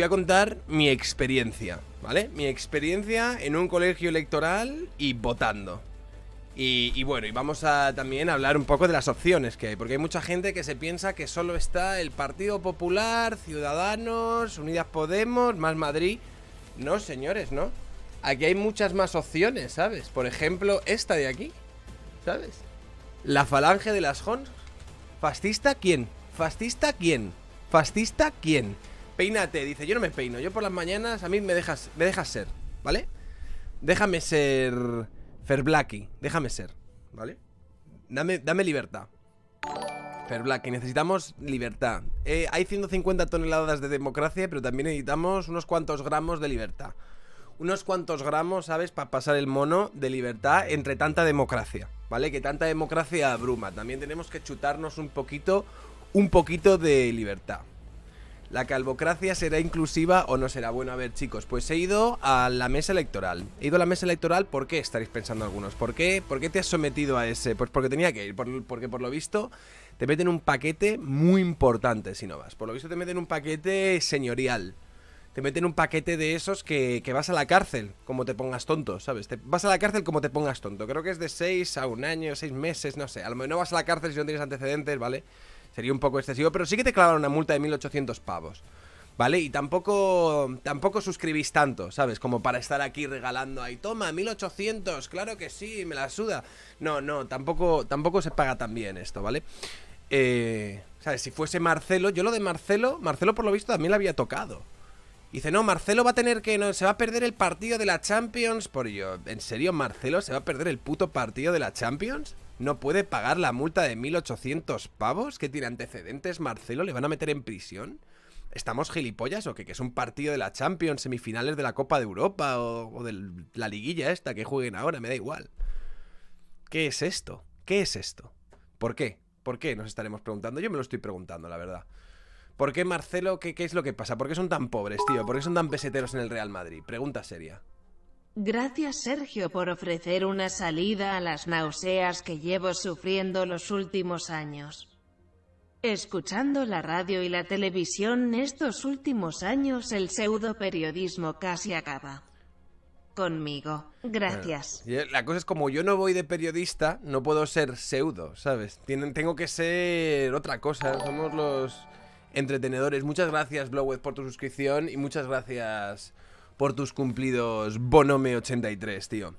voy a contar mi experiencia, ¿vale? Mi experiencia en un colegio electoral y votando. Y, bueno, y vamos a también hablar un poco de las opciones que hay, porque hay mucha gente que se piensa que solo está el Partido Popular, Ciudadanos, Unidas Podemos, más Madrid. No, señores, no. Aquí hay muchas más opciones, ¿sabes? Por ejemplo, esta de aquí, ¿sabes? La falange de las Hons. ¿Fascista quién? ¿Fascista quién? ¿Fascista quién? Peínate, dice, yo no me peino, yo por las mañanas a mí me dejas, me dejas ser, ¿vale? Déjame ser Ferblaki, déjame ser, ¿vale? Dame, dame libertad. Ferblaki, necesitamos libertad. Eh, hay 150 toneladas de democracia, pero también necesitamos unos cuantos gramos de libertad. Unos cuantos gramos, ¿sabes? Para pasar el mono de libertad entre tanta democracia, ¿vale? Que tanta democracia abruma. También tenemos que chutarnos un poquito, un poquito de libertad. ¿La calvocracia será inclusiva o no será? Bueno, a ver chicos, pues he ido a la mesa electoral. He ido a la mesa electoral, ¿por qué? Estaréis pensando algunos. ¿Por qué? ¿Por qué te has sometido a ese? Pues porque tenía que ir, porque por lo visto te meten un paquete muy importante si no vas. Por lo visto te meten un paquete señorial. Te meten un paquete de esos que, vas a la cárcel como te pongas tonto, ¿sabes? Te, vas a la cárcel como te pongas tonto. Creo que es de 6 a un año, 6 meses, no sé. A lo mejor no vas a la cárcel si no tienes antecedentes, ¿vale? vale sería un poco excesivo, pero sí que te clavaron una multa de 1.800 pavos. ¿Vale? Y tampoco, tampoco suscribís tanto, ¿sabes? Como para estar aquí regalando ahí, toma, 1800, claro que sí, me la suda. No, no, tampoco, tampoco se paga tan bien esto, ¿vale? Eh, ¿Sabes? Si fuese Marcelo, yo lo de Marcelo, Marcelo por lo visto también le había tocado. dice, no, Marcelo va a tener que. No, se va a perder el partido de la Champions. Por yo, ¿en serio, Marcelo se va a perder el puto partido de la Champions? no puede pagar la multa de 1.800 pavos? ¿Que tiene antecedentes Marcelo? ¿Le van a meter en prisión? ¿Estamos gilipollas o qué? ¿Que es un partido de la Champions, semifinales de la Copa de Europa o, de la liguilla esta que jueguen ahora? Me da igual. ¿Qué es esto? ¿Qué es esto? ¿Por qué? ¿Por qué? Nos estaremos preguntando. Yo me lo estoy preguntando, la verdad. ¿Por qué Marcelo? ¿Qué, qué es lo que pasa? ¿Por qué son tan pobres, tío? ¿Por qué son tan peseteros en el Real Madrid? Pregunta seria. Gracias Sergio por ofrecer una salida a las náuseas que llevo sufriendo los últimos años. Escuchando la radio y la televisión estos últimos años el pseudo periodismo casi acaba conmigo. Gracias. la cosa es como yo no voy de periodista, no puedo ser pseudo, ¿sabes? tengo que ser otra cosa. Somos los entretenedores. Muchas gracias, Blowed, por tu suscripción y muchas gracias por tus cumplidos, Bonome83, tío.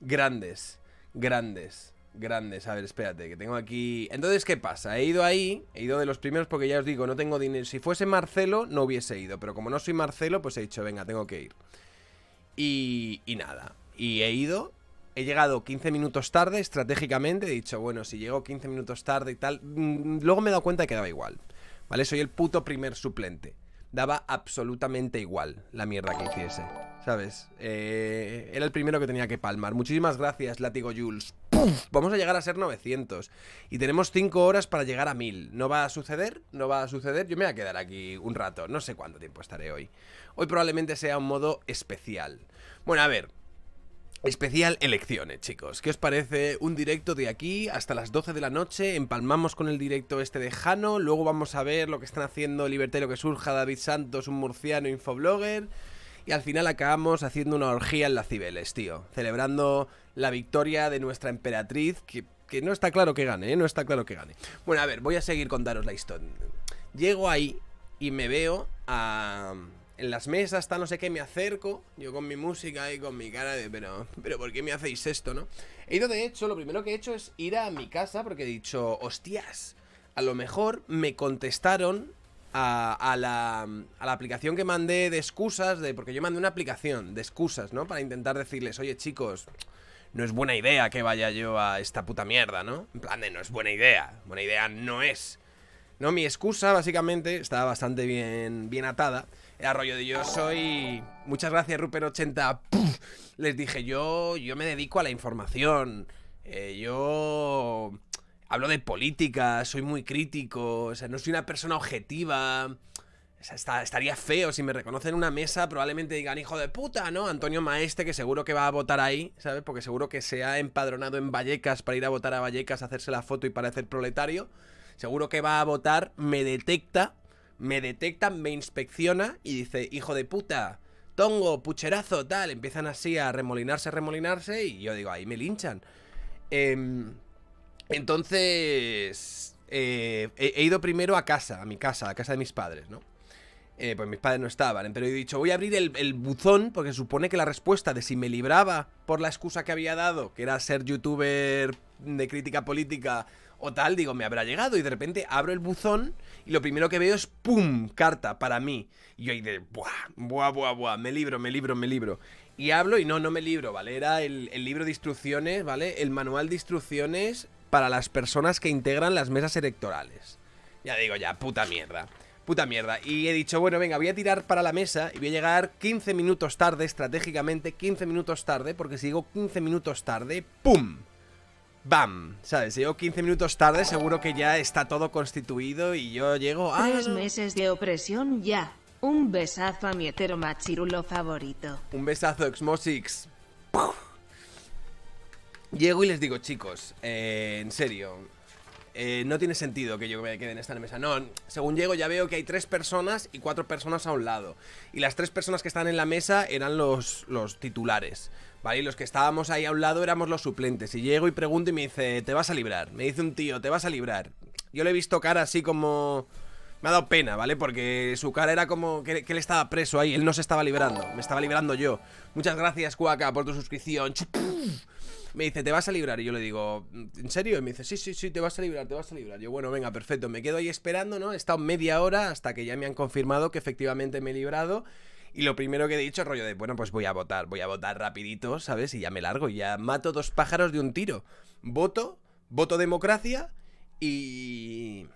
Grandes, grandes, grandes. A ver, espérate, que tengo aquí... Entonces, ¿qué pasa? He ido ahí, he ido de los primeros porque ya os digo, no tengo dinero. Si fuese Marcelo, no hubiese ido, pero como no soy Marcelo, pues he dicho, venga, tengo que ir. Y, y nada, y he ido he llegado 15 minutos tarde estratégicamente, he dicho, bueno, si llego 15 minutos tarde y tal, mm, luego me he dado cuenta que daba igual, ¿vale? Soy el puto primer suplente daba absolutamente igual la mierda que hiciese, ¿sabes? Eh, era el primero que tenía que palmar. Muchísimas gracias, látigo Jules. Vamos a llegar a ser 900 y tenemos 5 horas para llegar a 1000. ¿No va a suceder? ¿No va a suceder? Yo me voy a quedar aquí un rato, no sé cuánto tiempo estaré hoy. Hoy probablemente sea un modo especial. Bueno, a ver, Especial elecciones, chicos. ¿Qué os parece? Un directo de aquí hasta las 12 de la noche. Empalmamos con el directo este de Jano. Luego vamos a ver lo que están haciendo Libertario, que surja David Santos, un murciano infoblogger. Y al final acabamos haciendo una orgía en la Cibeles, tío. Celebrando la victoria de nuestra emperatriz, que, que no está claro que gane, ¿eh? No está claro que gane. Bueno, a ver, voy a seguir contaros la historia. Llego ahí y me veo a en las mesas, está no sé qué, me acerco, yo con mi música y con mi cara de, pero, pero ¿por qué me hacéis esto, no? He ido, de hecho, lo primero que he hecho es ir a mi casa porque he dicho, hostias, a lo mejor me contestaron a, la, a, la, aplicación que mandé de excusas, de, porque yo mandé una aplicación de excusas, ¿no? Para intentar decirles, oye chicos, no es buena idea que vaya yo a esta puta mierda, ¿no? En plan de, no es buena idea, buena idea no es. No, mi excusa básicamente estaba bastante bien, bien atada. El de yo soy... Muchas gracias, Ruper80. Les dije, yo, yo me dedico a la información. Eh, yo hablo de política, soy muy crítico, o sea, no soy una persona objetiva. estaría feo si me reconocen en una mesa, probablemente digan, hijo de puta, ¿no? Antonio Maeste, que seguro que va a votar ahí, ¿sabes? Porque seguro que se ha empadronado en Vallecas para ir a votar a Vallecas, hacerse la foto y parecer proletario. Seguro que va a votar, me detecta me detecta, me inspecciona y dice, hijo de puta, tongo, pucherazo, tal. Empiezan así a remolinarse, remolinarse y yo digo, ahí me linchan. Em, entonces, eh, he, ido primero a casa, a mi casa, a casa de mis padres, ¿no? Eh, pues mis padres no estaban, pero he dicho, voy a abrir el, el buzón porque supone que la respuesta de si me libraba por la excusa que había dado, que era ser youtuber de crítica política o tal, digo, me habrá llegado. Y de repente abro el buzón y lo primero que veo es ¡pum! Carta para mí. Y yo ahí de ¡buah! ¡buah, buah, buah! Me libro, me libro, me libro. Y hablo y no, no me libro, ¿vale? Era el, el libro de instrucciones, ¿vale? El manual de instrucciones para las personas que integran las mesas electorales. Ya digo, ya, puta mierda. Puta mierda. Y he dicho, bueno, venga, voy a tirar para la mesa y voy a llegar 15 minutos tarde, estratégicamente, 15 minutos tarde, porque si digo 15 minutos tarde, ¡pum! Bam, ¿sabes? Llego 15 minutos tarde, seguro que ya está todo constituido y yo llego a... Ah, tres meses de opresión ya. Un besazo a mi hetero machirulo favorito. Un besazo, Exmosix. Llego y les digo, chicos, eh, en serio, eh, no tiene sentido que yo me quede en esta mesa. No, según llego ya veo que hay tres personas y cuatro personas a un lado. Y las tres personas que están en la mesa eran los, los titulares. ¿vale? Y los que estábamos ahí a un lado éramos los suplentes. Y llego y pregunto y me dice, te vas a librar. Me dice un tío, te vas a librar. Yo le he visto cara así como... Me ha dado pena, ¿vale? Porque su cara era como que, él estaba preso ahí. Él no se estaba librando. Me estaba librando yo. Muchas gracias, Cuaca, por tu suscripción. Me dice, te vas a librar. Y yo le digo, ¿en serio? Y me dice, sí, sí, sí, te vas a librar, te vas a librar. Yo, bueno, venga, perfecto. Me quedo ahí esperando, ¿no? He estado media hora hasta que ya me han confirmado que efectivamente me he librado. Y lo primero que he dicho, rollo de, bueno, pues voy a votar, voy a votar rapidito, ¿sabes? Y ya me largo, y ya mato dos pájaros de un tiro. Voto, voto democracia y...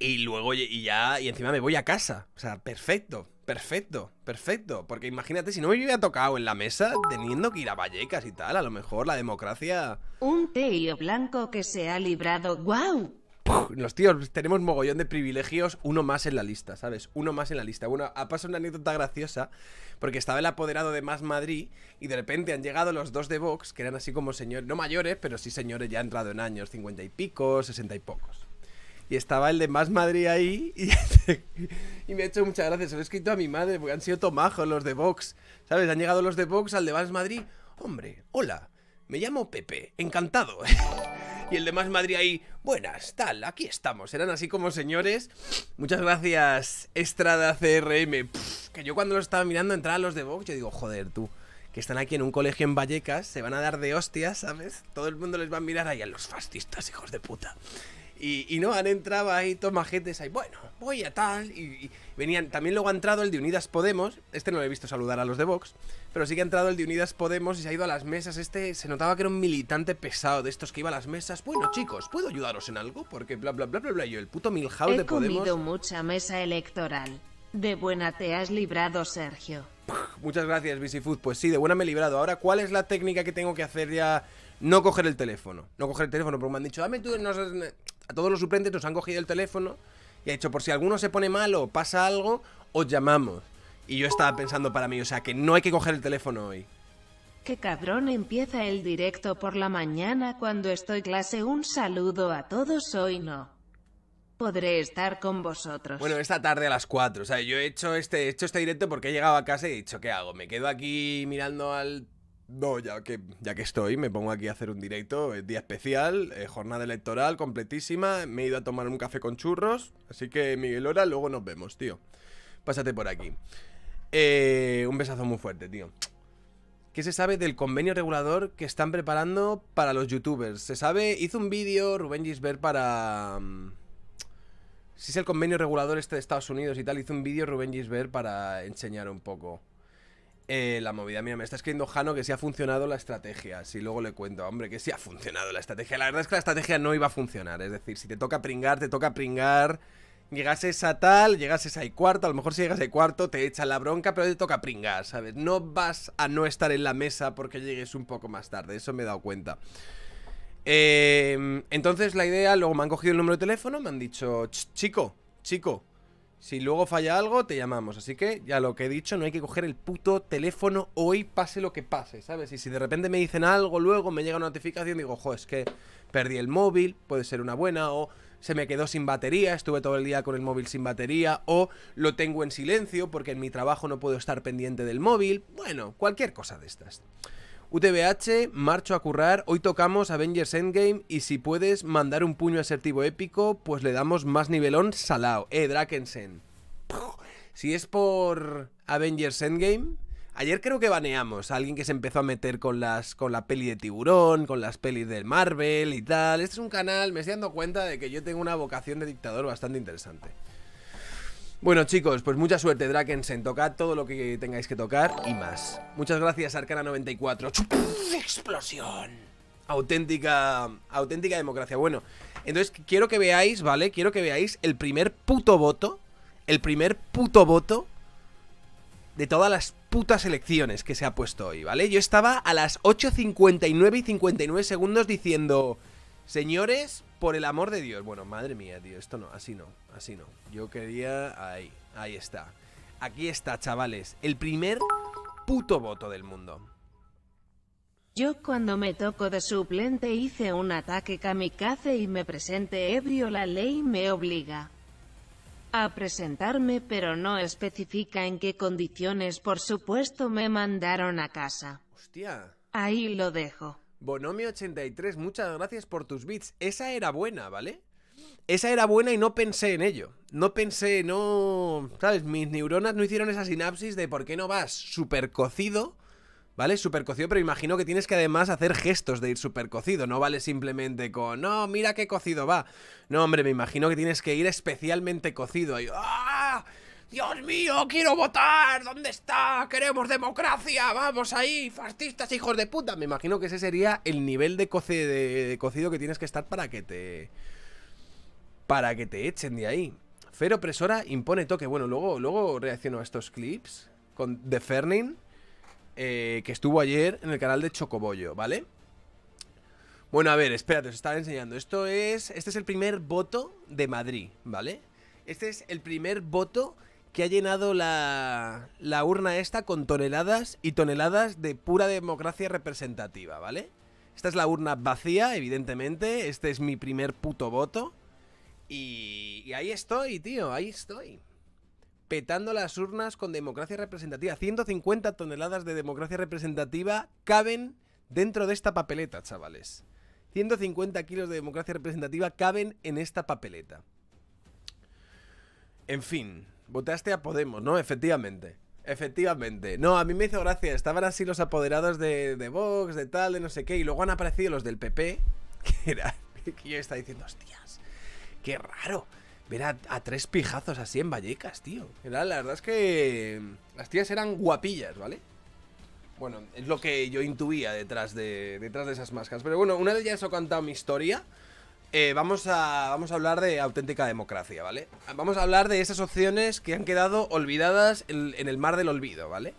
Y luego y ya, y encima me voy a casa. O sea, perfecto, perfecto, perfecto. Porque imagínate, si no me hubiera tocado en la mesa teniendo que ir a Vallecas y tal, a lo mejor la democracia... Un tío blanco que se ha librado, ¡guau! los tíos pues, tenemos mogollón de privilegios, uno más en la lista, ¿sabes? Uno más en la lista. Bueno, ha pasado una anécdota graciosa, porque estaba el apoderado de Más Madrid y de repente han llegado los dos de Vox, que eran así como señores, no mayores, pero sí señores ya entrado en años, cincuenta y pico, sesenta y pocos. Y estaba el de Más Madrid ahí y, y me ha hecho muchas gracias. Se lo he escrito a mi madre porque han sido tomajos los de Vox. ¿Sabes? Han llegado los de Vox al de Más Madrid. Hombre, hola, me llamo Pepe, encantado. y el de Más Madrid ahí, buenas, tal, aquí estamos. Eran así como señores. Muchas gracias, Estrada CRM. que yo cuando lo estaba mirando a los de Vox, yo digo, joder, tú, que están aquí en un colegio en Vallecas, se van a dar de hostias, ¿sabes? Todo el mundo les va a mirar ahí a los fascistas, hijos de puta. Y, y no, han entrado ahí tomajetes ahí, bueno, voy tal. Y, venían. También luego ha entrado el de Unidas Podemos. Este no lo he visto saludar a los de Vox. Pero sí que ha entrado el de Unidas Podemos y se ha ido a las mesas. Este se notaba que era un militante pesado de estos que iba a las mesas. Bueno, chicos, ¿puedo ayudaros en algo? Porque bla, bla, bla, bla, bla. Yo, el puto Milhau de Podemos. He comido mucha mesa electoral. De buena te has librado, Sergio. Muchas gracias, Bisifood. Pues sí, de buena me he librado. Ahora, ¿cuál es la técnica que tengo que hacer ya? No coger el teléfono. No coger el teléfono, porque me han dicho, dame tú. A todos los suplentes nos han cogido el teléfono. Y ha dicho, por si alguno se pone mal o pasa algo, os llamamos. Y yo estaba pensando para mí, o sea, que no hay que coger el teléfono hoy. Qué cabrón empieza el directo por la mañana cuando estoy clase. Un saludo a todos hoy no. Podré estar con vosotros. Bueno, esta tarde a las 4. O sea, yo he hecho este, he hecho este directo porque he llegado a casa y he dicho, ¿qué hago? ¿Me quedo aquí mirando al no, ya que, ya que estoy, me pongo aquí a hacer un directo, es día especial, eh, jornada electoral completísima, me he ido a tomar un café con churros, así que Miguel Hora, luego nos vemos, tío. Pásate por aquí. Eh, un besazo muy fuerte, tío. ¿Qué se sabe del convenio regulador que están preparando para los youtubers? Se sabe, hizo un vídeo Rubén Gisbert para... Mm, si es el convenio regulador este de Estados Unidos y tal, hizo un vídeo Rubén Gisbert para enseñar un poco. Eh, la movida. Mira, me está escribiendo Jano que si ha funcionado la estrategia. Si luego le cuento, hombre, que si ha funcionado la estrategia. La verdad es que la estrategia no iba a funcionar. Es decir, si te toca pringar, te toca pringar. Llegas a tal, llegas a y cuarto, a lo mejor si llegas a cuarto te echan la bronca, pero te toca pringar, ¿sabes? No vas a no estar en la mesa porque llegues un poco más tarde, eso me he dado cuenta. Eh, entonces la idea, luego me han cogido el número de teléfono, me han dicho, chico, chico, si luego falla algo, te llamamos. Así que, ya lo que he dicho, no hay que coger el puto teléfono hoy, pase lo que pase, ¿sabes? Y si de repente me dicen algo, luego me llega una notificación, digo, jo, es que perdí el móvil, puede ser una buena, o se me quedó sin batería, estuve todo el día con el móvil sin batería, o lo tengo en silencio porque en mi trabajo no puedo estar pendiente del móvil. Bueno, cualquier cosa de estas. UTBH, marcho a currar, hoy tocamos Avengers Endgame y si puedes mandar un puño asertivo épico, pues le damos más nivelón salao. Eh, Drakensen. Si es por Avengers Endgame, ayer creo que baneamos a alguien que se empezó a meter con las con la peli de tiburón, con las pelis del Marvel y tal. Este es un canal, me estoy dando cuenta de que yo tengo una vocación de dictador bastante interesante. Bueno chicos, pues mucha suerte Drakensen, tocad todo lo que tengáis que tocar y más. Muchas gracias Arcana94. ¡Explosión! Auténtica, auténtica democracia. Bueno, entonces quiero que veáis, ¿vale? Quiero que veáis el primer puto voto, el primer puto voto de todas las putas elecciones que se ha puesto hoy, ¿vale? Yo estaba a las 8.59 y 59 segundos diciendo, señores, por el amor de Dios. Bueno, madre mía, tío. Esto no, así no, así no. Yo quería. Ahí, ahí está. Aquí está, chavales. El primer puto voto del mundo. Yo cuando me toco de suplente hice un ataque kamikaze y me presenté ebrio la ley me obliga a presentarme pero no especifica en qué condiciones por supuesto me mandaron a casa. Hostia. Ahí lo dejo. Bonomi83, muchas gracias por tus bits. Esa era buena, ¿vale? Esa era buena y no pensé en ello. No pensé, no. ¿Sabes? Mis neuronas no hicieron esa sinapsis de por qué no vas súper cocido, ¿vale? Súper cocido, pero imagino que tienes que además hacer gestos de ir súper cocido. No vale simplemente con, no, mira qué cocido va. No, hombre, me imagino que tienes que ir especialmente cocido. Y, ¡ah! ¡Dios mío, quiero votar! ¿Dónde está? ¡Queremos democracia! ¡Vamos ahí! ¡Fascistas, hijos de puta! Me imagino que ese sería el nivel de, cocido que tienes que estar para que te... Para que te echen de ahí. Fer opresora impone toque. Bueno, luego, luego reacciono a estos clips con de Fernin, eh, que estuvo ayer en el canal de Chocobollo, ¿vale? Bueno, a ver, espérate, os estaba enseñando. Esto es. Este es el primer voto de Madrid, ¿vale? Este es el primer voto que ha llenado la, urna esta con toneladas y toneladas de pura democracia representativa, ¿vale? Esta es la urna vacía, evidentemente. Este es mi primer puto voto. Y, y, ahí estoy, tío, ahí estoy. Petando las urnas con democracia representativa. 150 toneladas de democracia representativa caben dentro de esta papeleta, chavales. 150 kilos de democracia representativa caben en esta papeleta. En fin, Boteaste a Podemos, ¿no? Efectivamente. Efectivamente. No, a mí me hizo gracia. Estaban así los apoderados de, Vox, de tal, de no sé qué. Y luego han aparecido los del PP. Que era. Que yo estaba diciendo, hostias. Qué raro. Ver a, tres pijazos así en Vallecas, tío. la verdad es que. Las tías eran guapillas, ¿vale? Bueno, es lo que yo intuía detrás de, detrás de esas máscaras. Pero bueno, una de ellas he contado mi historia. Eh, vamos, a, vamos a hablar de auténtica democracia, ¿vale? Vamos a hablar de esas opciones que han quedado olvidadas en, el mar del olvido, ¿vale?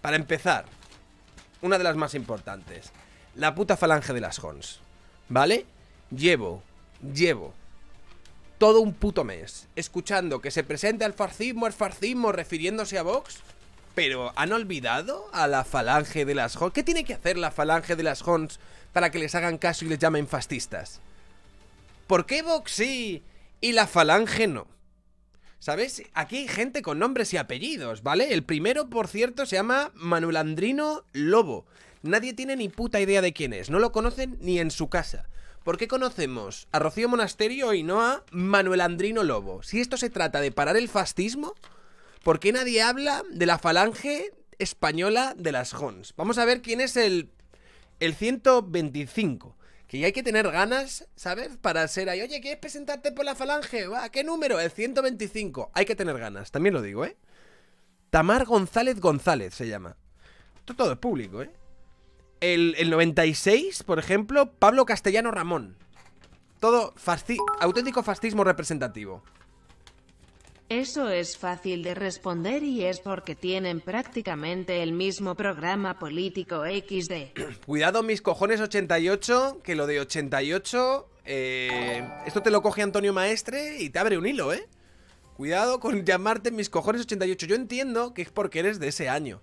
Para empezar, una de las más importantes, la puta falange de las Hons, ¿vale? Llevo, llevo todo un puto mes escuchando que se presente al farcismo, al farcismo, refiriéndose a Vox. Pero ¿han olvidado a la falange de las Hons? ¿Qué tiene que hacer la falange de las Hons para que les hagan caso y les llamen fascistas? ¿Por qué Vox sí y la Falange no? ¿Sabes? Aquí hay gente con nombres y apellidos, ¿vale? El primero, por cierto, se llama Manuel Andrino Lobo. Nadie tiene ni puta idea de quién es, no lo conocen ni en su casa. ¿Por qué conocemos a Rocío Monasterio y no a Manuel Andrino Lobo? Si esto se trata de parar el fascismo, ¿por qué nadie habla de la falange española de las Jons? Vamos a ver quién es el, el 125. Y hay que tener ganas, ¿sabes? Para ser ahí, oye, ¿quieres presentarte por la falange? va, qué número? El 125. Hay que tener ganas, también lo digo, ¿eh? Tamar González González se llama. Esto todo es público, ¿eh? El, 96, por ejemplo, Pablo Castellano Ramón. Todo auténtico fascismo representativo. Eso es fácil de responder y es porque tienen prácticamente el mismo programa político XD. Cuidado mis cojones 88, que lo de 88... Eh, esto te lo coge Antonio Maestre y te abre un hilo, ¿eh? Cuidado con llamarte mis cojones 88. Yo entiendo que es porque eres de ese año.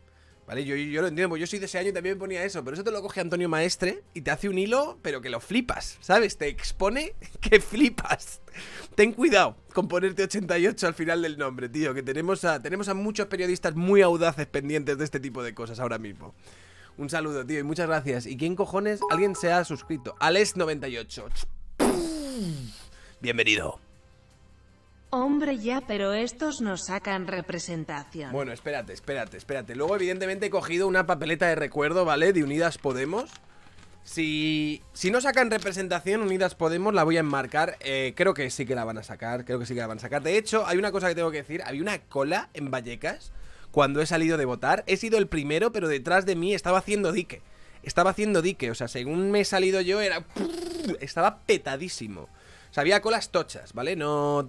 Yo, lo entiendo, yo soy de ese año y también me ponía eso, pero eso te lo coge Antonio Maestre y te hace un hilo, pero que lo flipas, ¿sabes? Te expone que flipas. Ten cuidado con ponerte 88 al final del nombre, tío, que tenemos a, tenemos a muchos periodistas muy audaces pendientes de este tipo de cosas ahora mismo. Un saludo, tío, y muchas gracias. ¿Y quién cojones? Alguien se ha suscrito. Alex98. Bienvenido. Hombre, ya, pero estos no sacan representación. Bueno, espérate, espérate, espérate. Luego, evidentemente, he cogido una papeleta de recuerdo, ¿vale? De Unidas Podemos. Si, si no sacan representación, Unidas Podemos la voy a enmarcar. Eh, creo que sí que la van a sacar, creo que sí que la van a sacar. De hecho, hay una cosa que tengo que decir. Había una cola en Vallecas cuando he salido de votar. He sido el primero, pero detrás de mí estaba haciendo dique. Estaba haciendo dique, o sea, según me he salido yo, era... Estaba petadísimo. O sea, había colas tochas, ¿vale? No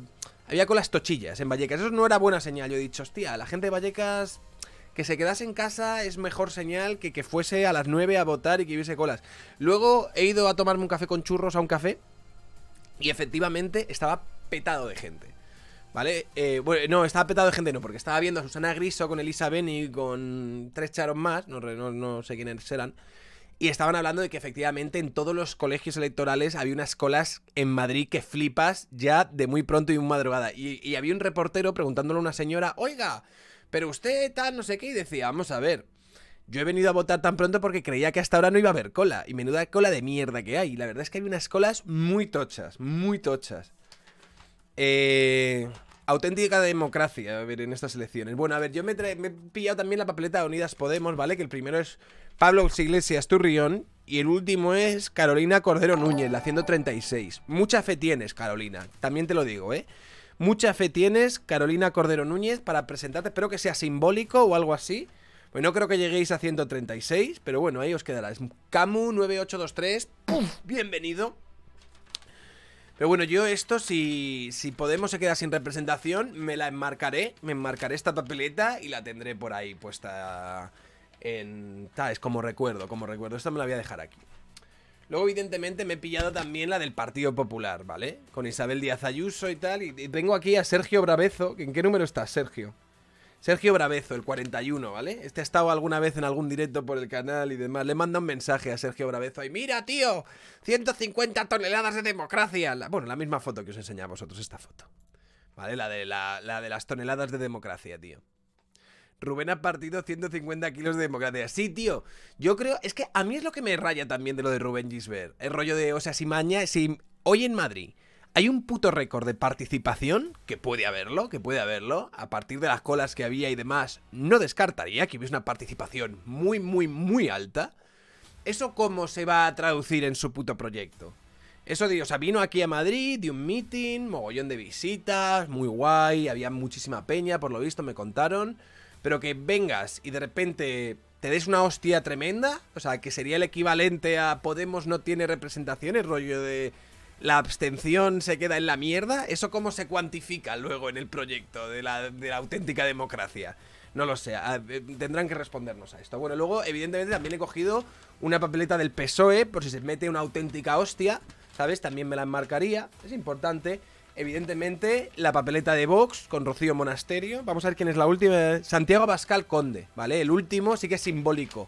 había colas tochillas en Vallecas. Eso no era buena señal. Yo he dicho, hostia, la gente de Vallecas que se quedase en casa es mejor señal que que fuese a las 9 a votar y que hubiese colas. Luego he ido a tomarme un café con churros a un café y efectivamente estaba petado de gente. ¿Vale? Eh, bueno, no, estaba petado de gente, no, porque estaba viendo a Susana Griso con Elisa Benny y con tres charos más, no, no, no sé quiénes eran y estaban hablando de que efectivamente en todos los colegios electorales había unas colas en Madrid que flipas ya de muy pronto y muy madrugada. Y, y había un reportero preguntándole a una señora, oiga, pero usted tal, no sé qué, y decía, vamos a ver. Yo he venido a votar tan pronto porque creía que hasta ahora no iba a haber cola. Y menuda cola de mierda que hay. La verdad es que hay unas colas muy tochas, muy tochas. Eh... Auténtica democracia, a ver, en estas elecciones. Bueno, a ver, yo me, he pillado también la papeleta de Unidas Podemos, ¿vale? Que el primero es Pablo Iglesias Turrión y el último es Carolina Cordero Núñez, la 136. Mucha fe tienes, Carolina, también te lo digo, ¿eh? Mucha fe tienes, Carolina Cordero Núñez, para presentarte. Espero que sea simbólico o algo así. Pues no creo que lleguéis a 136, pero bueno, ahí os quedará. Camu 9823, ¡puf! bienvenido. Pero bueno, yo esto, si, Podemos se queda sin representación, me la enmarcaré, me enmarcaré esta papeleta y la tendré por ahí puesta en... Ta, es como recuerdo, como recuerdo. Esta me la voy a dejar aquí. Luego, evidentemente, me he pillado también la del Partido Popular, ¿vale? Con Isabel Díaz Ayuso y tal. Y, tengo aquí a Sergio Brabezo, ¿En qué número estás, Sergio? Sergio Bravezo, el 41, ¿vale? Este ha estado alguna vez en algún directo por el canal y demás. Le manda un mensaje a Sergio Bravezo y ¡Mira, tío! 150 toneladas de democracia. bueno, la misma foto que os enseñaba a vosotros, esta foto. ¿Vale? La de, la, de las toneladas de democracia, tío. Rubén ha partido 150 kilos de democracia. Sí, tío. Yo creo... Es que a mí es lo que me raya también de lo de Rubén Gisbert. El rollo de... O sea, si maña... Si hoy en Madrid hay un puto récord de participación, que puede haberlo, que puede haberlo, a partir de las colas que había y demás, no descartaría que hubiese una participación muy, muy, muy alta. ¿Eso cómo se va a traducir en su puto proyecto? Eso de, o sea, vino aquí a Madrid, de un meeting, mogollón de visitas, muy guay, había muchísima peña, por lo visto, me contaron. Pero que vengas y de repente te des una hostia tremenda, o sea, que sería el equivalente a Podemos no tiene representaciones, rollo de la abstención se queda en la mierda, ¿eso cómo se cuantifica luego en el proyecto de la, auténtica democracia? No lo sé, eh, tendrán que respondernos a esto. Bueno, luego, evidentemente, también he cogido una papeleta del PSOE, por si se mete una auténtica hostia, ¿sabes? También me la enmarcaría, es importante. Evidentemente, la papeleta de Vox con Rocío Monasterio. Vamos a ver quién es la última. Santiago Pascal Conde, ¿vale? El último sí que es simbólico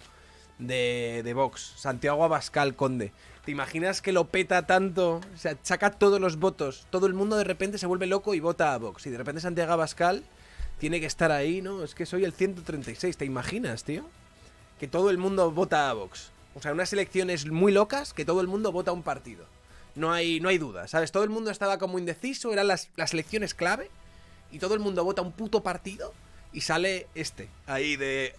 de, de Vox, Santiago Abascal Conde. ¿Te imaginas que lo peta tanto? O sea, saca todos los votos. Todo el mundo de repente se vuelve loco y vota a Vox. Y de repente Santiago Abascal tiene que estar ahí, ¿no? Es que soy el 136, ¿te imaginas, tío? Que todo el mundo vota a Vox. O sea, unas elecciones muy locas que todo el mundo vota a un partido. No hay, no hay duda, ¿sabes? Todo el mundo estaba como indeciso, eran las, las elecciones clave. Y todo el mundo vota a un puto partido. Y sale este, ahí de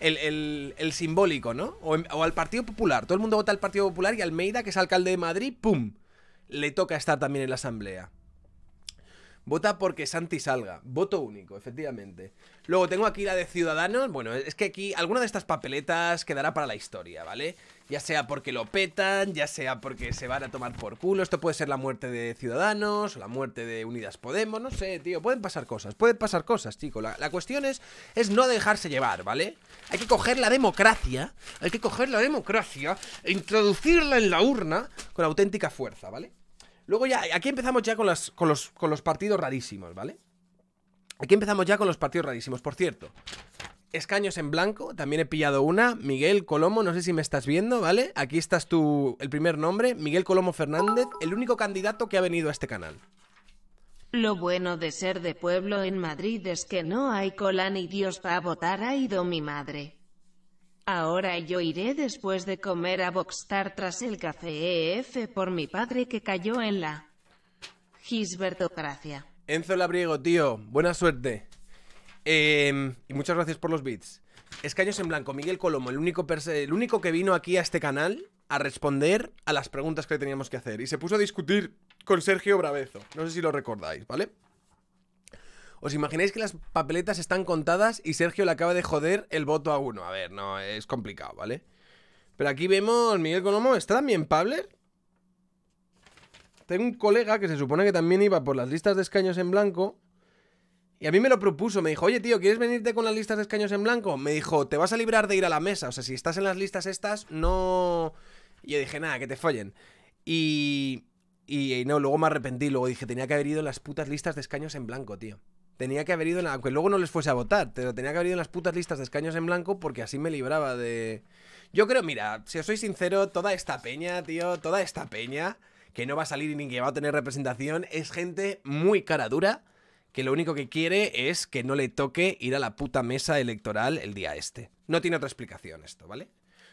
el, simbólico, ¿no? O, o, al Partido Popular. Todo el mundo vota al Partido Popular y Almeida, que es alcalde de Madrid, ¡pum! Le toca estar también en la asamblea. Vota porque Santi salga. Voto único, efectivamente. Luego tengo aquí la de Ciudadanos. Bueno, es que aquí alguna de estas papeletas quedará para la historia, ¿vale? Ya sea porque lo petan, ya sea porque se van a tomar por culo. Esto puede ser la muerte de Ciudadanos, la muerte de Unidas Podemos, no sé, tío. Pueden pasar cosas, pueden pasar cosas, chico. La, cuestión es, es no dejarse llevar, ¿vale? Hay que coger la democracia, hay que coger la democracia e introducirla en la urna con auténtica fuerza, ¿vale? Luego ya, aquí empezamos ya con, con, los, con los partidos rarísimos, ¿vale? Aquí empezamos ya con los partidos rarísimos, por cierto escaños en blanco, también he pillado una. Miguel Colomo, no sé si me estás viendo, ¿vale? Aquí estás tú, el primer nombre, Miguel Colomo Fernández, el único candidato que ha venido a este canal. Lo bueno de ser de pueblo en Madrid es que no hay cola ni Dios para votar ha ido mi madre. Ahora yo iré después de comer a Boxstar tras el café EF por mi padre que cayó en la gisbertocracia. Enzo Labriego, tío, buena suerte. Em, y muchas gracias por los bits. Escaños en blanco, Miguel Colomo, el único, el único que vino aquí a este canal a responder a las preguntas que le teníamos que hacer. Y se puso a discutir con Sergio Bravezo. No sé si lo recordáis, ¿vale? ¿Os imagináis que las papeletas están contadas y Sergio le acaba de joder el voto a uno? A ver, no, es complicado, ¿vale? Pero aquí vemos, Miguel Colomo, ¿está también Pabler? Tengo un colega que se supone que también iba por las listas de escaños en blanco y a mí me lo propuso, me dijo, oye tío, ¿quieres venirte con las listas de escaños en blanco? Me dijo, te vas a librar de ir a la mesa, o sea, si estás en las listas estas, no... Y yo dije, nada, que te follen. Y... Y, no, luego me arrepentí, luego dije, tenía que haber ido en las putas listas de escaños en blanco, tío. Tenía que haber ido, en la... aunque luego no les fuese a votar, pero tenía que haber ido en las putas listas de escaños en blanco porque así me libraba de... Yo creo, mira, si os soy sincero, toda esta peña, tío, toda esta peña que no va a salir y ni que va a tener representación es gente muy cara dura que lo único que quiere es que no le toque ir a la puta mesa electoral el día este. No tiene otra explicación esto, ¿vale?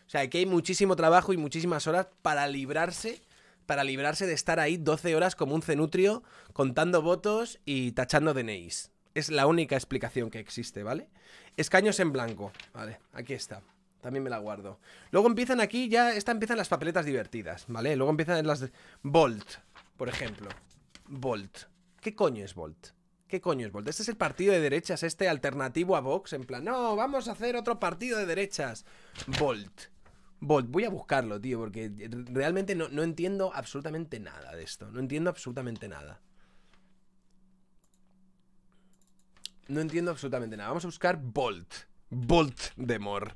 O sea, que hay muchísimo trabajo y muchísimas horas para librarse, para librarse de estar ahí 12 horas como un cenutrio contando votos y tachando DNIs. Es la única explicación que existe, ¿vale? Escaños en blanco. Vale, aquí está. También me la guardo. Luego empiezan aquí, ya, esta empiezan las papeletas divertidas, ¿vale? Luego empiezan las... Volt, por ejemplo. Volt. ¿Qué coño es Volt? ¿Qué coño es Bolt? Este es el partido de derechas, este alternativo a Vox, en plan, no, vamos a hacer otro partido de derechas. Bolt, Volt, voy a buscarlo, tío, porque realmente no, entiendo absolutamente nada de esto. No entiendo absolutamente nada. No entiendo absolutamente nada. Vamos a buscar Bolt, Bolt de Mor.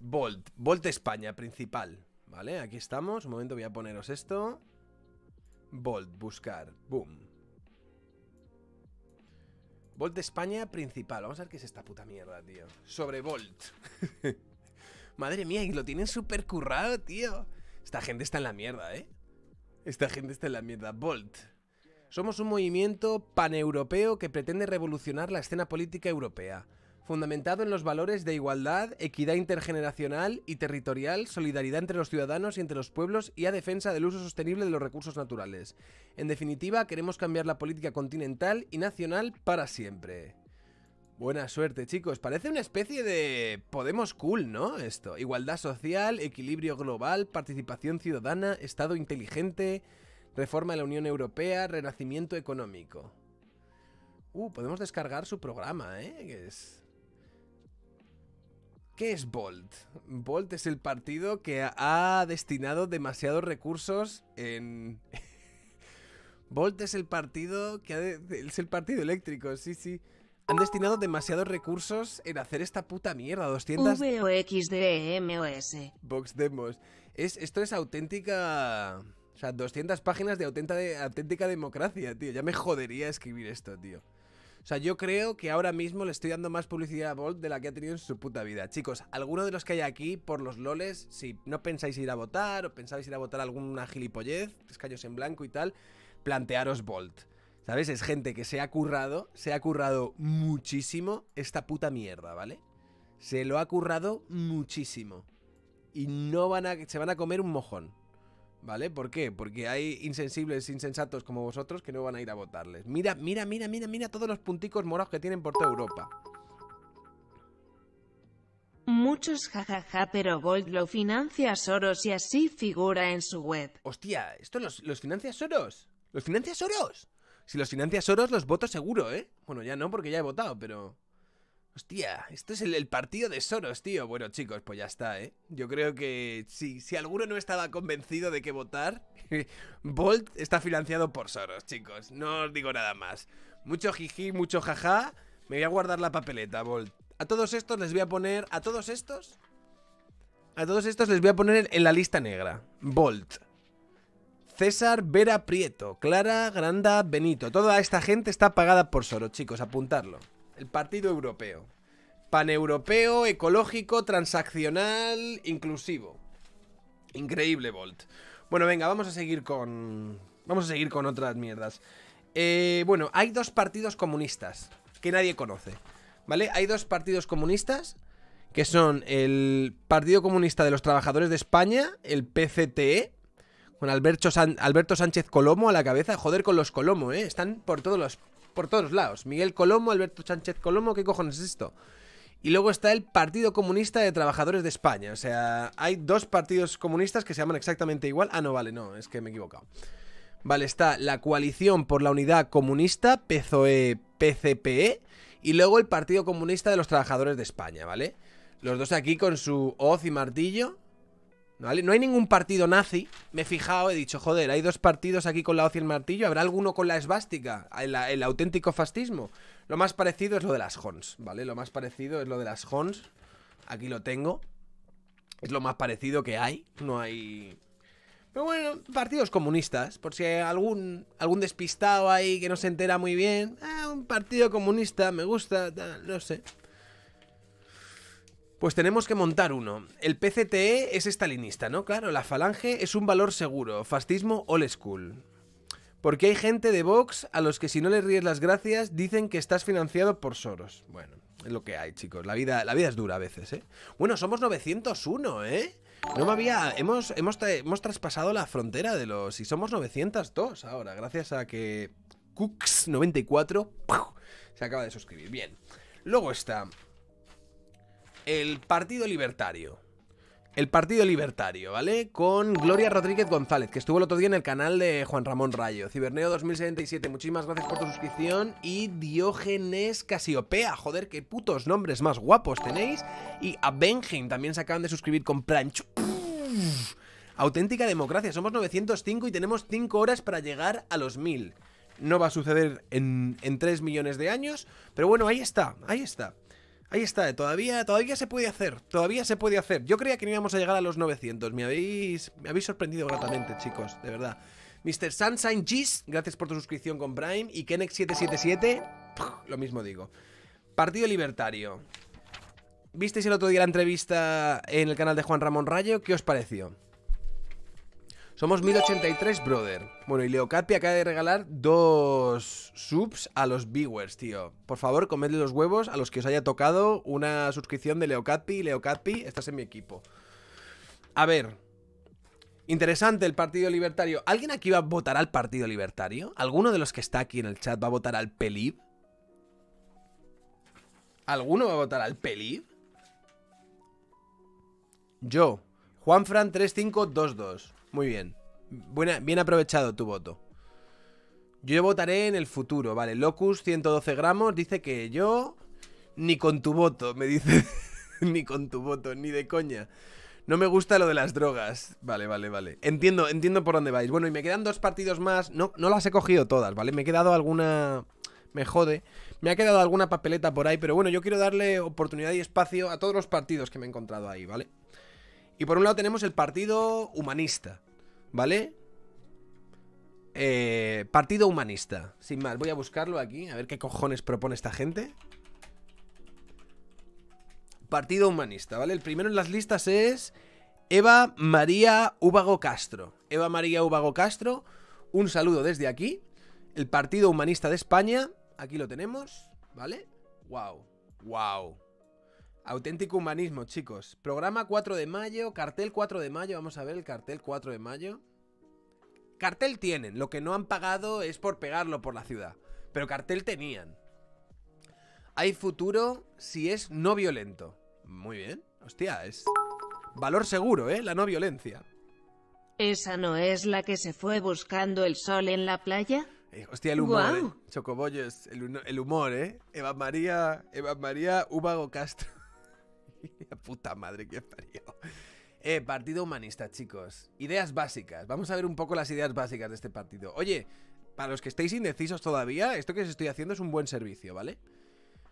Bolt Volt España, principal. Vale, aquí estamos. Un momento voy a poneros esto. Bolt, buscar. Boom. Volt de España principal. Vamos a ver qué es esta puta mierda, tío. Sobre Volt. Madre mía, y lo tienen súper currado, tío. Esta gente está en la mierda, ¿eh? Esta gente está en la mierda. Volt. Somos un movimiento paneuropeo que pretende revolucionar la escena política europea fundamentado en los valores de igualdad, equidad intergeneracional y territorial, solidaridad entre los ciudadanos y entre los pueblos y a defensa del uso sostenible de los recursos naturales. En definitiva, queremos cambiar la política continental y nacional para siempre. Buena suerte, chicos. Parece una especie de Podemos cool, ¿no? Esto. Igualdad social, equilibrio global, participación ciudadana, Estado inteligente, reforma de la Unión Europea, renacimiento económico. Uh, podemos descargar su programa, ¿eh? Que es ¿Qué es Bolt? Bolt es el partido que ha destinado demasiados recursos en... Bolt es el partido que es el partido eléctrico, sí, sí. Han destinado demasiados recursos en hacer esta puta mierda, 200... V-O-X-D-E-M-O-S. Box Demos. Es, esto es auténtica... O sea, 200 páginas de auténtica democracia, tío. Ya me jodería escribir esto, tío. O sea, yo creo que ahora mismo le estoy dando más publicidad a Volt de la que ha tenido en su puta vida. Chicos, alguno de los que hay aquí, por los loles, si no pensáis ir a votar o pensáis ir a votar alguna gilipollez, escaños en blanco y tal, plantearos Bolt. ¿Sabes? Es gente que se ha currado, se ha currado muchísimo esta puta mierda, ¿vale? Se lo ha currado muchísimo. Y no van a. se van a comer un mojón. ¿vale? ¿Por qué? Porque hay insensibles, insensatos como vosotros que no van a ir a votarles. Mira, mira, mira, mira, mira todos los punticos morados que tienen por toda Europa. Muchos jajaja, pero Gold lo financia Soros y así figura en su web. Hostia, ¿esto los, los financia Soros? ¿Los financia Soros? Si los financia Soros, los voto seguro, ¿eh? Bueno, ya no, porque ya he votado, pero... Hostia, esto es el, partido de Soros, tío. Bueno, chicos, pues ya está, ¿eh? Yo creo que si, si alguno no estaba convencido de que votar, Bolt está financiado por Soros, chicos. No os digo nada más. Mucho jiji, mucho jaja. Me voy a guardar la papeleta, Bolt. A todos estos les voy a poner... ¿A todos estos? A todos estos les voy a poner en la lista negra. Bolt. César Vera Prieto, Clara Granda Benito. Toda esta gente está pagada por Soros, chicos, apuntarlo. El Partido Europeo. Paneuropeo, ecológico, transaccional, inclusivo. Increíble, Volt. Bueno, venga, vamos a seguir con... Vamos a seguir con otras mierdas. Eh, bueno, hay dos partidos comunistas que nadie conoce. ¿Vale? Hay dos partidos comunistas que son el Partido Comunista de los Trabajadores de España, el PCTE, con Alberto, Sánchez Colomo a la cabeza. Joder con los Colomo, ¿eh? Están por todos los por todos lados. Miguel Colomo, Alberto Sánchez Colomo, ¿qué cojones es esto? Y luego está el Partido Comunista de Trabajadores de España. O sea, hay dos partidos comunistas que se llaman exactamente igual. Ah, no, vale, no, es que me he equivocado. Vale, está la Coalición por la Unidad Comunista, pzoe pcpe y luego el Partido Comunista de los Trabajadores de España, ¿vale? Los dos aquí con su hoz y martillo no hay ningún partido nazi. Me he fijado, he dicho, joder, hay dos partidos aquí con la hoz y el martillo. ¿Habrá alguno con la esvástica? El, auténtico fascismo. Lo más parecido es lo de las Hons, ¿vale? Lo más parecido es lo de las Hons. Aquí lo tengo. Es lo más parecido que hay. No hay. Pero bueno, partidos comunistas. Por si hay algún, algún despistado ahí que no se entera muy bien. Ah, un partido comunista, me gusta, no sé. Pues tenemos que montar uno. El PCTE es estalinista, ¿no? Claro, la falange es un valor seguro, fascismo old school. Porque hay gente de Vox a los que si no les ríes las gracias dicen que estás financiado por Soros. Bueno, es lo que hay, chicos. La vida, la vida es dura a veces, ¿eh? Bueno, somos 901, ¿eh? No me había... Hemos, hemos, hemos traspasado la frontera de los... Y somos 902 ahora, gracias a que... Cooks94 se acaba de suscribir. Bien. Luego está el Partido Libertario. El Partido Libertario, ¿vale? Con Gloria Rodríguez González, que estuvo el otro día en el canal de Juan Ramón Rayo. Ciberneo 2077, muchísimas gracias por tu suscripción. Y Diógenes Casiopea, joder, qué putos nombres más guapos tenéis. Y a Benjen también se acaban de suscribir con Planch. auténtica democracia, somos 905 y tenemos 5 horas para llegar a los 1000. No va a suceder en, en 3 millones de años, pero bueno, ahí está, ahí está. Ahí está, todavía, todavía se puede hacer, todavía se puede hacer. Yo creía que no íbamos a llegar a los 900, me habéis, me habéis sorprendido gratamente, chicos, de verdad. Mr. Sunshine Gis, gracias por tu suscripción con Prime. Y Kenex777, lo mismo digo. Partido Libertario. ¿Visteis el otro día la entrevista en el canal de Juan Ramón Rayo? ¿Qué os pareció? Somos 1083, brother. Bueno, y Leocapi acaba de regalar dos subs a los viewers, tío. Por favor, comedle los huevos a los que os haya tocado una suscripción de Leo Leocapi, estás en mi equipo. A ver. Interesante el Partido Libertario. ¿Alguien aquí va a votar al Partido Libertario? ¿Alguno de los que está aquí en el chat va a votar al PELIB? ¿Alguno va a votar al PELIB? Yo, Juanfran3522. Muy bien. Buena, bien aprovechado tu voto. Yo votaré en el futuro, vale. Locus, 112 gramos, dice que yo... Ni con tu voto, me dice. ni con tu voto, ni de coña. No me gusta lo de las drogas. Vale, vale, vale. Entiendo, entiendo por dónde vais. Bueno, y me quedan dos partidos más. No, no las he cogido todas, ¿vale? Me he quedado alguna... Me jode. Me ha quedado alguna papeleta por ahí, pero bueno, yo quiero darle oportunidad y espacio a todos los partidos que me he encontrado ahí, ¿vale? Y por un lado tenemos el Partido Humanista, ¿vale? Eh, partido Humanista, sin más. Voy a buscarlo aquí, a ver qué cojones propone esta gente. Partido Humanista, ¿vale? El primero en las listas es Eva María Ubago Castro. Eva María Ubago Castro, un saludo desde aquí. El Partido Humanista de España, aquí lo tenemos, ¿vale? ¡Wow! ¡Wow! Auténtico humanismo, chicos. Programa 4 de mayo, cartel 4 de mayo. Vamos a ver el cartel 4 de mayo. Cartel tienen, lo que no han pagado es por pegarlo por la ciudad. Pero cartel tenían. Hay futuro si es no violento. Muy bien. Hostia, es valor seguro, ¿eh? La no violencia. ¿Esa no es la que se fue buscando el sol en la playa? Eh, hostia, el humor, ¿eh? el, el, humor, ¿eh? Eva María, Eva María Ubago Castro. puta madre qué parió. Eh, partido humanista, chicos. Ideas básicas. Vamos a ver un poco las ideas básicas de este partido. Oye, para los que estéis indecisos todavía, esto que os estoy haciendo es un buen servicio, ¿vale?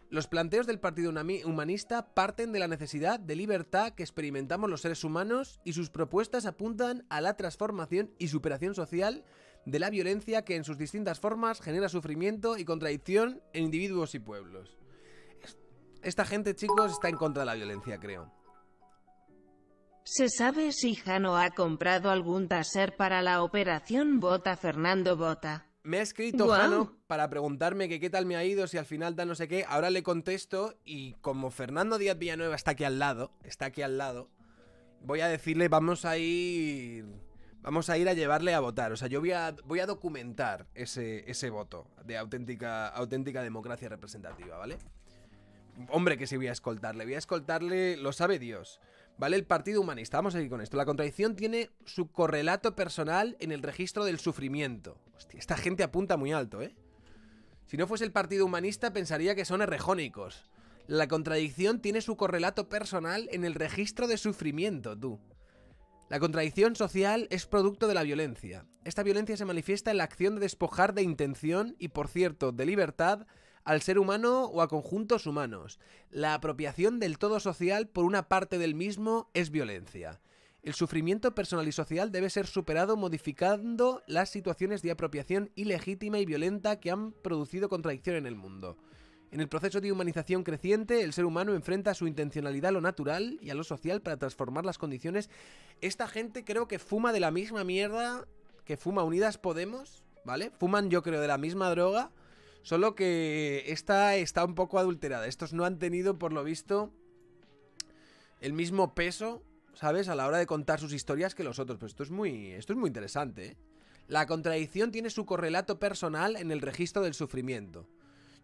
Los planteos del Partido Humanista parten de la necesidad de libertad que experimentamos los seres humanos y sus propuestas apuntan a la transformación y superación social de la violencia que en sus distintas formas genera sufrimiento y contradicción en individuos y pueblos. Esta gente, chicos, está en contra de la violencia, creo. ¿Se sabe si Jano ha comprado algún taser para la operación Vota Fernando Vota. Me ha escrito Jano para preguntarme qué tal me ha ido, si al final da no sé qué. Ahora le contesto y como Fernando Díaz Villanueva está aquí al lado, está aquí al lado, voy a decirle, vamos a ir... Vamos a ir a llevarle a votar. O sea, yo voy a, voy a documentar ese, ese voto de auténtica, auténtica democracia representativa, ¿vale? Hombre, que se voy a escoltarle. Voy a escoltarle, lo sabe Dios. ¿Vale? El Partido Humanista. Vamos a con esto. La contradicción tiene su correlato personal en el registro del sufrimiento. Hostia, esta gente apunta muy alto, ¿eh? Si no fuese el Partido Humanista, pensaría que son errejónicos. La contradicción tiene su correlato personal en el registro de sufrimiento, tú. La contradicción social es producto de la violencia. Esta violencia se manifiesta en la acción de despojar de intención y, por cierto, de libertad al ser humano o a conjuntos humanos. La apropiación del todo social por una parte del mismo es violencia. El sufrimiento personal y social debe ser superado modificando las situaciones de apropiación ilegítima y violenta que han producido contradicción en el mundo. En el proceso de humanización creciente, el ser humano enfrenta su intencionalidad a lo natural y a lo social para transformar las condiciones. Esta gente creo que fuma de la misma mierda que fuma Unidas Podemos, ¿vale? Fuman yo creo de la misma droga Solo que esta está un poco adulterada. Estos no han tenido, por lo visto, el mismo peso, ¿sabes? A la hora de contar sus historias que los otros. Pero esto es muy, esto es muy interesante, ¿eh? La contradicción tiene su correlato personal en el registro del sufrimiento.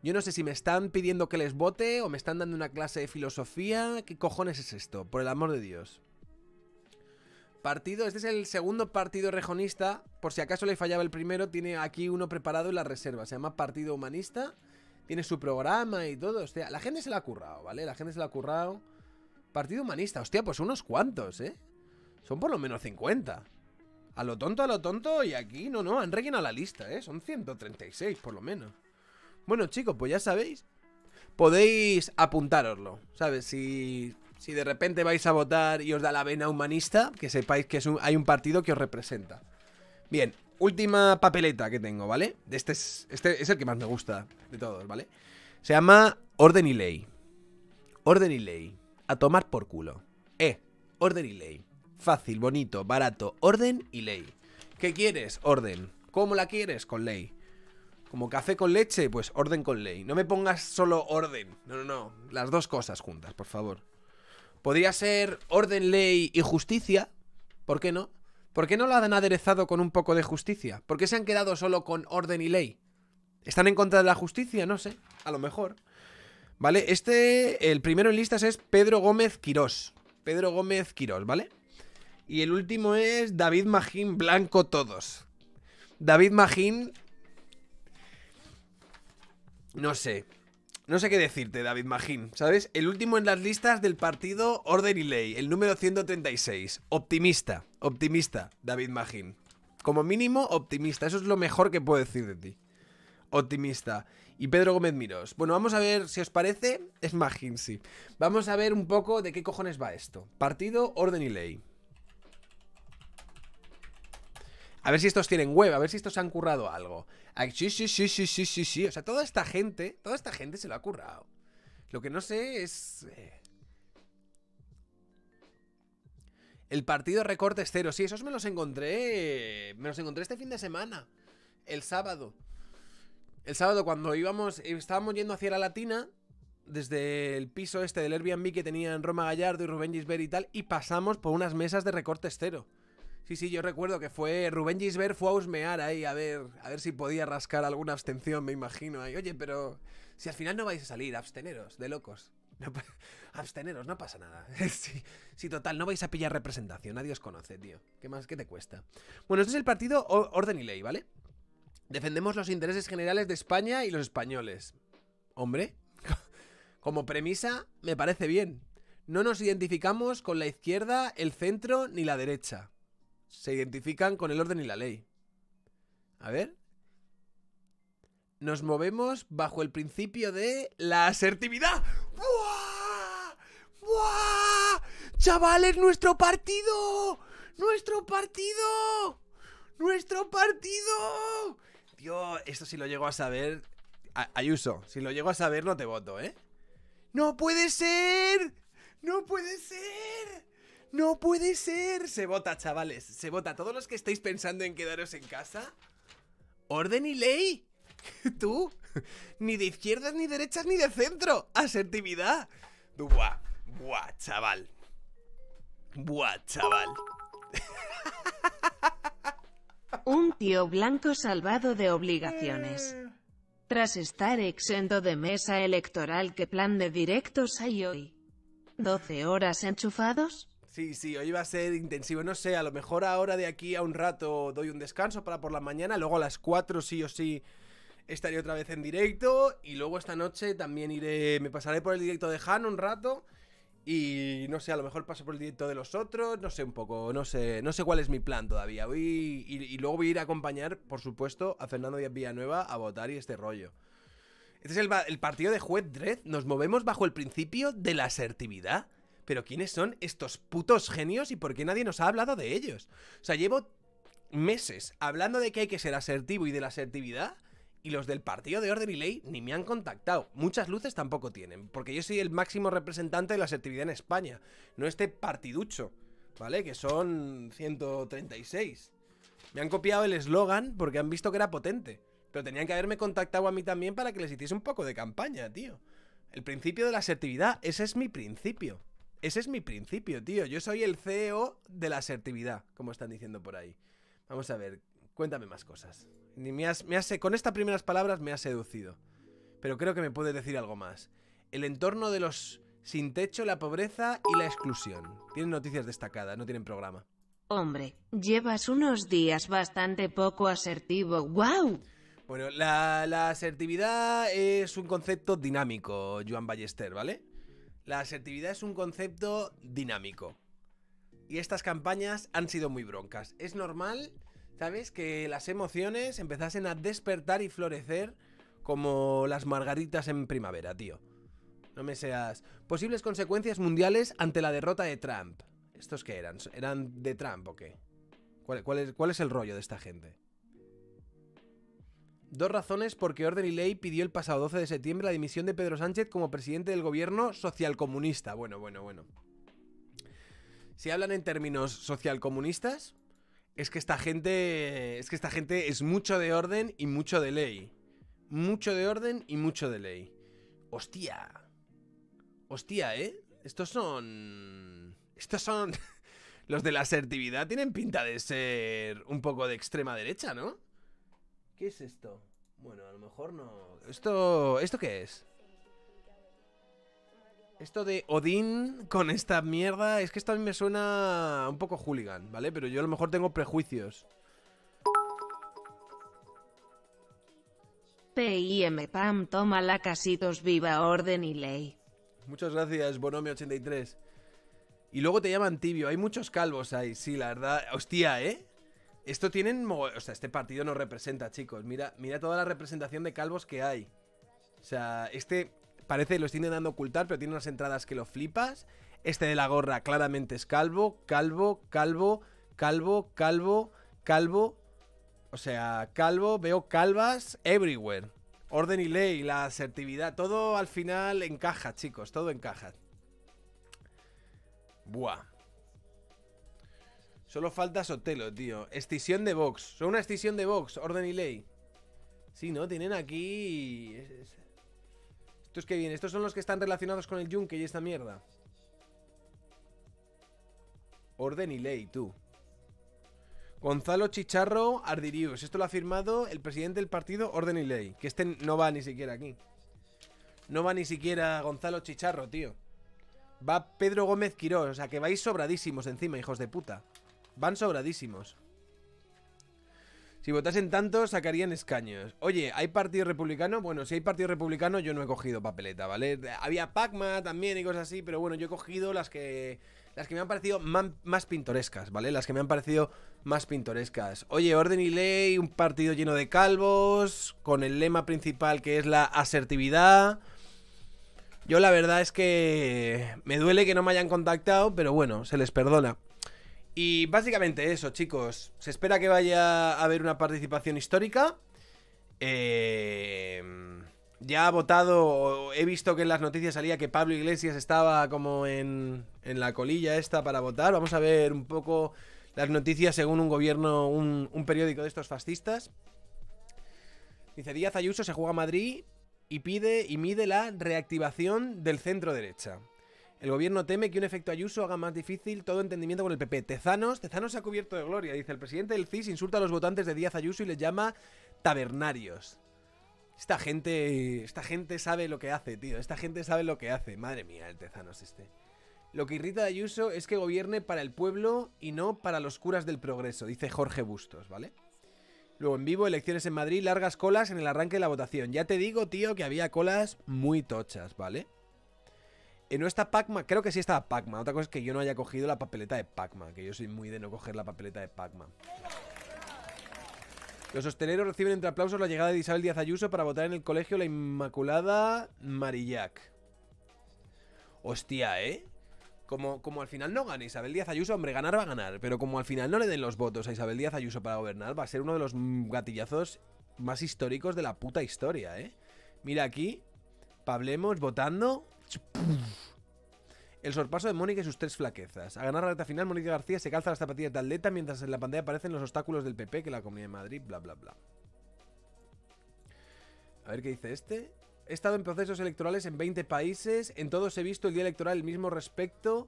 Yo no sé si me están pidiendo que les vote o me están dando una clase de filosofía. ¿Qué cojones es esto? Por el amor de Dios. Partido, este es el segundo partido rejonista. Por si acaso le fallaba el primero, tiene aquí uno preparado en la reserva. Se llama Partido Humanista. Tiene su programa y todo. sea, la gente se la ha currado, ¿vale? La gente se la ha currado. Partido Humanista, hostia, pues unos cuantos, ¿eh? Son por lo menos 50. A lo tonto, a lo tonto, y aquí, no, no, han rellenado la lista, ¿eh? Son 136, por lo menos. Bueno, chicos, pues ya sabéis. Podéis apuntaroslo, ¿sabes? Si si de repente vais a votar y os da la vena humanista, que sepáis que hay un partido que os representa. Bien, última papeleta que tengo, ¿vale? Este es, este es el que más me gusta de todos, ¿vale? Se llama Orden y Ley. Orden y Ley. A tomar por culo. Eh, Orden y Ley. Fácil, bonito, barato. Orden y Ley. ¿Qué quieres? Orden. ¿Cómo la quieres? Con ley. Como café con leche, pues orden con ley. No me pongas solo orden. No, no, no. Las dos cosas juntas, por favor. Podría ser orden, ley y justicia. ¿Por qué no? ¿Por qué no lo han aderezado con un poco de justicia? ¿Por qué se han quedado solo con orden y ley? ¿Están en contra de la justicia? No sé, a lo mejor. ¿Vale? Este, el primero en listas es Pedro Gómez Quirós. Pedro Gómez Quirós, ¿vale? Y el último es David Magín Blanco Todos. David Magín... No sé, no sé qué decirte, David Magín, ¿sabes? El último en las listas del partido Orden y Ley, el número 136. Optimista, optimista, David Magín. Como mínimo, optimista. Eso es lo mejor que puedo decir de ti. Optimista. Y Pedro Gómez Miros. Bueno, vamos a ver si os parece. Es Magín, sí. Vamos a ver un poco de qué cojones va esto. Partido Orden y Ley. A ver si estos tienen web, a ver si estos han currado algo. Sí, sí, sí, sí, sí, sí, sí. O sea, toda esta gente, toda esta gente se lo ha currado. Lo que no sé es... Eh, el partido de recortes cero. Sí, esos me los encontré... Me los encontré este fin de semana. El sábado. El sábado cuando íbamos... Estábamos yendo hacia la latina desde el piso este del Airbnb que tenían Roma Gallardo y Rubén Gisbert y tal, y pasamos por unas mesas de recorte cero. Sí, sí, yo recuerdo que fue Rubén Gisbert fue a husmear ahí a ver, a ver si podía rascar alguna abstención, me imagino. Ahí, oye, pero si al final no vais a salir, absteneros, de locos. absteneros, no pasa nada. sí, total, no vais a pillar representación, nadie os conoce, tío. ¿Qué más? ¿Qué te cuesta? Bueno, este es el partido Orden y Ley, ¿vale? Defendemos los intereses generales de España y los españoles. Hombre, como premisa, me parece bien. No nos identificamos con la izquierda, el centro ni la derecha se identifican con el orden y la ley. A ver. Nos movemos bajo el principio de la asertividad. ¡Buah! ¡Buah! ¡Chavales, nuestro partido! ¡Nuestro partido! ¡Nuestro partido! Dios, esto si lo llego a saber. Ayuso, si lo llego a saber, no te voto, ¿eh? ¡No puede ser! ¡No puede ser! ¡No puede ser! Se vota, chavales, se vota. Todos los que estáis pensando en quedaros en casa, orden y ley. Tú, ni de izquierdas, ni derechas, ni de centro. Asertividad. Buah, buah, chaval. Buah, chaval. Un tío blanco salvado de obligaciones. Tras estar exento de mesa electoral, ¿qué plan de directos hay hoy? ¿12 horas enchufados? Sí, sí, hoy va a ser intensivo. No sé, a lo mejor ahora de aquí a un rato doy un descanso para por la mañana, luego a las 4 sí o sí estaré otra vez en directo y luego esta noche también iré, me pasaré por el directo de Han un rato y no sé, a lo mejor paso por el directo de los otros, no sé un poco, no sé, no sé cuál es mi plan todavía. Voy y, luego voy a ir a acompañar, por supuesto, a Fernando Díaz Villanueva a votar y este rollo. Este es el, partido de Juez Dredd. Nos movemos bajo el principio de la asertividad pero ¿quiénes son estos putos genios y por qué nadie nos ha hablado de ellos? O sea, llevo meses hablando de que hay que ser asertivo y de la asertividad y los del partido de orden y ley ni me han contactado. Muchas luces tampoco tienen, porque yo soy el máximo representante de la asertividad en España, no este partiducho, ¿vale? Que son 136. Me han copiado el eslogan porque han visto que era potente, pero tenían que haberme contactado a mí también para que les hiciese un poco de campaña, tío. El principio de la asertividad, ese es mi principio. Ese es mi principio, tío. Yo soy el CEO de la asertividad, como están diciendo por ahí. Vamos a ver, cuéntame más cosas. Me me con estas primeras palabras me has seducido. Pero creo que me puedes decir algo más. El entorno de los sin techo, la pobreza y la exclusión. Tienen noticias destacadas, no tienen programa. Hombre, llevas unos días bastante poco asertivo. ¡Wow! Bueno, la, la asertividad es un concepto dinámico, Joan Ballester, ¿vale? la asertividad es un concepto dinámico. Y estas campañas han sido muy broncas. Es normal, ¿sabes? Que las emociones empezasen a despertar y florecer como las margaritas en primavera, tío. No me seas... Posibles consecuencias mundiales ante la derrota de Trump. ¿Estos qué eran? ¿Eran de Trump o qué? ¿Cuál, cuál es el rollo de esta gente? Dos razones por qué Orden y Ley pidió el pasado 12 de septiembre la dimisión de Pedro Sánchez como presidente del gobierno socialcomunista. Bueno, bueno, bueno. Si hablan en términos socialcomunistas, es que esta gente es que esta gente es mucho de orden y mucho de ley. Mucho de orden y mucho de ley. Hostia. Hostia, ¿eh? Estos son estos son los de la asertividad tienen pinta de ser un poco de extrema derecha, ¿no? ¿Qué es esto? Bueno, a lo mejor no... ¿Esto, ¿esto qué es? Esto de Odín con esta mierda, es que esto a mí me suena un poco hooligan, ¿vale? Pero yo a lo mejor tengo prejuicios. PIM Pam toma la casitos viva orden y ley. Muchas gracias, bonomio 83 Y luego te llaman tibio, hay muchos calvos ahí, sí, la verdad. Hostia, ¿eh? Esto tienen... O sea, este partido no representa, chicos. Mira, mira toda la representación de calvos que hay. O sea, este parece que lo estoy intentando ocultar, pero tiene unas entradas que lo flipas. Este de la gorra claramente es calvo, calvo, calvo, calvo, calvo, calvo. O sea, calvo, veo calvas everywhere. Orden y ley, la asertividad, todo al final encaja, chicos, todo encaja. Buah. Solo falta Sotelo, tío. Escisión de Vox. Son una escisión de Vox, orden y ley. Sí, ¿no? Tienen aquí... Estos que bien. Estos son los que están relacionados con el yunque y esta mierda. Orden y ley, tú. Gonzalo Chicharro Ardirius. Esto lo ha firmado el presidente del partido Orden y Ley. Que este no va ni siquiera aquí. No va ni siquiera Gonzalo Chicharro, tío. Va Pedro Gómez Quirós. O sea, que vais sobradísimos encima, hijos de puta. Van sobradísimos. Si votasen tanto, sacarían escaños. Oye, ¿hay partido republicano? Bueno, si hay partido republicano, yo no he cogido papeleta, ¿vale? Había Pacma también y cosas así, pero bueno, yo he cogido las que. Las que me han parecido más pintorescas, ¿vale? Las que me han parecido más pintorescas. Oye, orden y ley, un partido lleno de calvos, con el lema principal que es la asertividad. Yo la verdad es que me duele que no me hayan contactado, pero bueno, se les perdona. Y básicamente eso, chicos. Se espera que vaya a haber una participación histórica. Eh, ya ha votado, he visto que en las noticias salía que Pablo Iglesias estaba como en, la colilla esta para votar. Vamos a ver un poco las noticias según un gobierno, un, un periódico de estos fascistas. Dice Díaz Ayuso se juega a Madrid y pide y mide la reactivación del centro derecha. El gobierno teme que un efecto Ayuso haga más difícil todo entendimiento con el PP. Tezanos, Tezanos se ha cubierto de gloria, dice el presidente del CIS, insulta a los votantes de Díaz Ayuso y les llama tabernarios. Esta gente, esta gente sabe lo que hace, tío. Esta gente sabe lo que hace. Madre mía, el Tezanos este. Lo que irrita a Ayuso es que gobierne para el pueblo y no para los curas del progreso, dice Jorge Bustos, ¿vale? Luego en vivo, elecciones en Madrid, largas colas en el arranque de la votación. Ya te digo, tío, que había colas muy tochas, ¿vale? Eh, no está Pacma, creo que sí está Pacma. Otra cosa es que yo no haya cogido la papeleta de Pacma, que yo soy muy de no coger la papeleta de Pacma. Los hosteleros reciben entre aplausos la llegada de Isabel Díaz Ayuso para votar en el colegio la Inmaculada Marillac. Hostia, ¿eh? Como, como al final no gana Isabel Díaz Ayuso, hombre, ganar va a ganar, pero como al final no le den los votos a Isabel Díaz Ayuso para gobernar, va a ser uno de los gatillazos más históricos de la puta historia, ¿eh? Mira aquí, Pablemos votando el sorpaso de Mónica y sus tres flaquezas. A ganar la reta final, Mónica García se calza las zapatillas de atleta mientras en la pantalla aparecen los obstáculos del PP que la Comunidad de Madrid, bla, bla, bla. A ver qué dice este. He estado en procesos electorales en 20 países. En todos he visto el día electoral el mismo respecto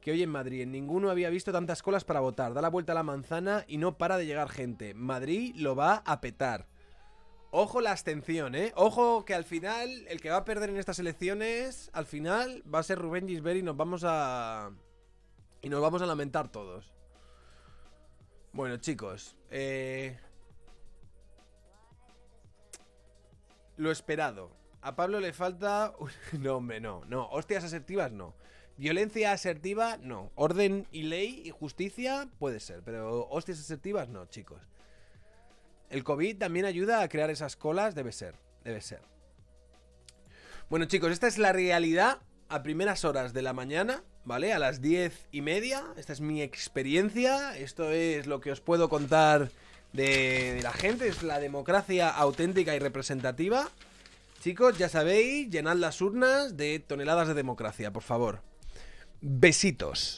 que hoy en Madrid. En ninguno había visto tantas colas para votar. Da la vuelta a la manzana y no para de llegar gente. Madrid lo va a petar. Ojo la abstención, ¿eh? Ojo que al final, el que va a perder en estas elecciones, al final va a ser Rubén Gisbert y nos vamos a... Y nos vamos a lamentar todos. Bueno, chicos, eh... Lo esperado. A Pablo le falta... no, hombre, no, no. Hostias asertivas, no. Violencia asertiva, no. Orden y ley y justicia puede ser, pero hostias asertivas, no, chicos. El COVID también ayuda a crear esas colas, debe ser, debe ser. Bueno chicos, esta es la realidad a primeras horas de la mañana, ¿vale? A las diez y media, esta es mi experiencia, esto es lo que os puedo contar de, la gente, es la democracia auténtica y representativa. Chicos, ya sabéis, llenad las urnas de toneladas de democracia, por favor. Besitos.